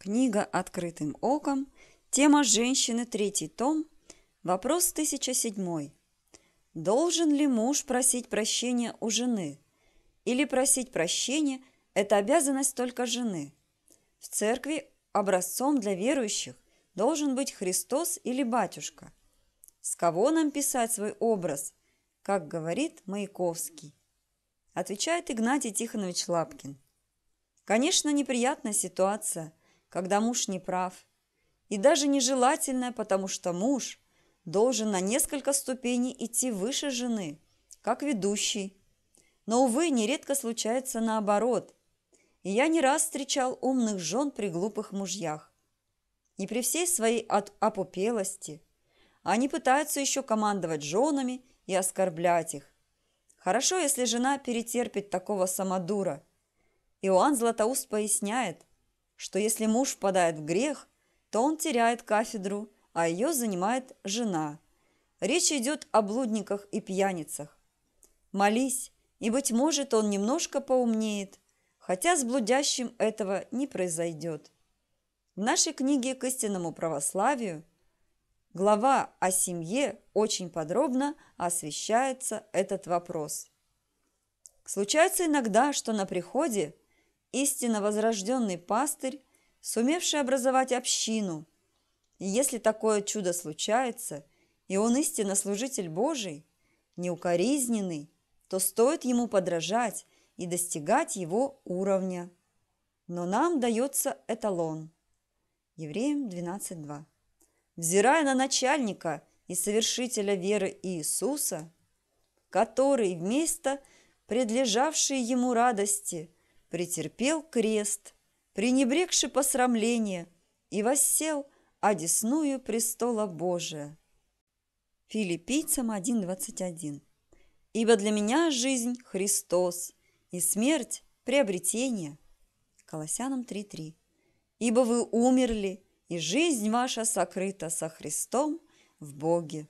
Книга «Открытым оком», тема «Женщины», третий том, вопрос 1007. Должен ли муж просить прощения у жены? Или просить прощения – это обязанность только жены? В церкви образцом для верующих должен быть Христос или батюшка. С кого нам писать свой образ, как говорит Маяковский? Отвечает Игнатий Тихонович Лапкин. Конечно, неприятная ситуация – когда муж не прав, и даже нежелательное, потому что муж должен на несколько ступеней идти выше жены, как ведущий. Но, увы, нередко случается наоборот. И я не раз встречал умных жен при глупых мужьях. И при всей своей от опупелости они пытаются еще командовать женами и оскорблять их. Хорошо, если жена перетерпит такого самодура. Иоанн Златоуст поясняет – что если муж впадает в грех, то он теряет кафедру, а ее занимает жена. Речь идет о блудниках и пьяницах. Молись, и, быть может, он немножко поумнеет, хотя с блудящим этого не произойдет. В нашей книге «К истинному православию» глава о семье очень подробно освещается этот вопрос. Случается иногда, что на приходе – истинно возрожденный пастырь, сумевший образовать общину. И если такое чудо случается, и он истинно служитель Божий, неукоризненный, то стоит ему подражать и достигать его уровня. Но нам дается эталон. Евреям 12.2. Взирая на начальника и совершителя веры Иисуса, который вместо предлежавшей ему радости – претерпел крест, пренебрегши посрамление, и воссел одесную престола Божия. Филиппийцам 1.21 «Ибо для меня жизнь – Христос, и смерть – приобретение». Колоссянам 3.3 «Ибо вы умерли, и жизнь ваша сокрыта со Христом в Боге».